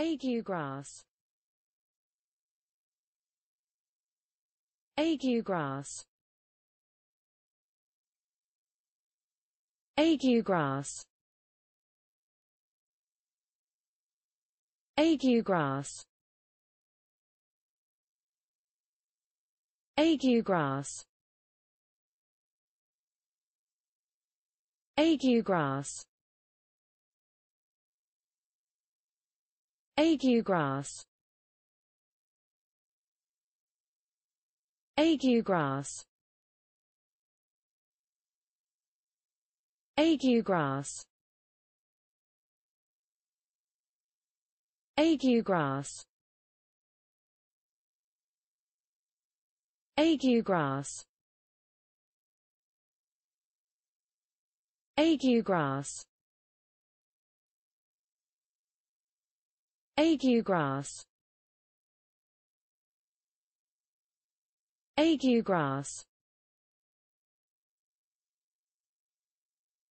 Ague grass Ague grass Ague grass Ague grass Ague grass Ague grass Ague grass Ague grass Ague grass Ague grass Ague grass Ague grass Ague grass Ague grass